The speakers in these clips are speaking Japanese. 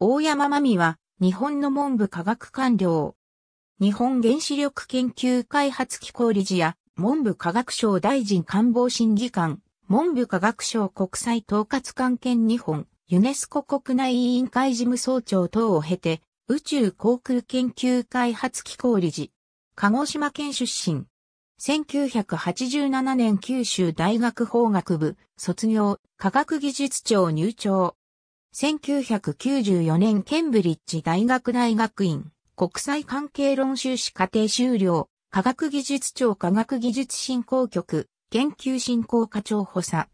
大山真美は、日本の文部科学官僚。日本原子力研究開発機構理事や、文部科学省大臣官房審議官、文部科学省国際統括官兼日本、ユネスコ国内委員会事務総長等を経て、宇宙航空研究開発機構理事。鹿児島県出身。1987年九州大学法学部卒業科学技術庁入庁。1994年ケンブリッジ大学大学院国際関係論修士課程修了、科学技術庁科学技術振興局研究振興課長補佐。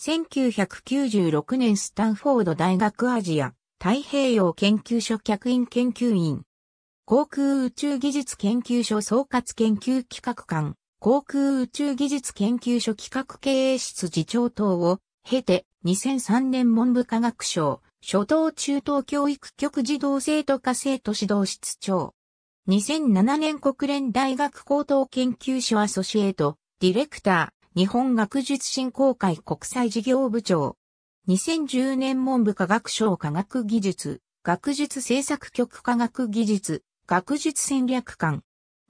1996年スタンフォード大学アジア太平洋研究所客員研究員。航空宇宙技術研究所総括研究企画官、航空宇宙技術研究所企画経営室次長等を経て、2003年文部科学省、初等中等教育局児童生徒化生徒指導室長。2007年国連大学高等研究所アソシエート、ディレクター、日本学術振興会国際事業部長。2010年文部科学省科学技術、学術政策局科学技術、学術戦略官。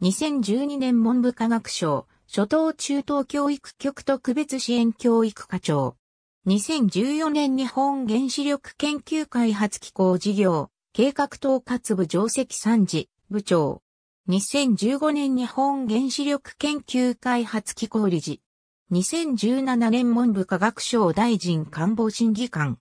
2012年文部科学省、初等中等教育局特別支援教育課長。2014年日本原子力研究開発機構事業、計画統括部上席参事、部長。2015年日本原子力研究開発機構理事。2017年文部科学省大臣官房審議官。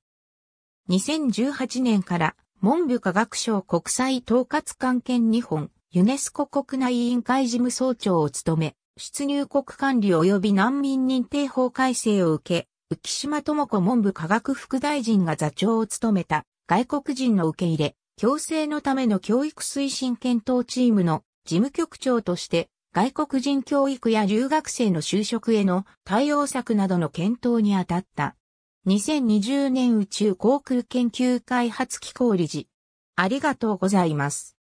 2018年から文部科学省国際統括官兼日本ユネスコ国内委員会事務総長を務め、出入国管理及び難民認定法改正を受け、浮島智子文部科学副大臣が座長を務めた外国人の受け入れ、強制のための教育推進検討チームの事務局長として外国人教育や留学生の就職への対応策などの検討に当たった。2020年宇宙航空研究開発機構理事。ありがとうございます。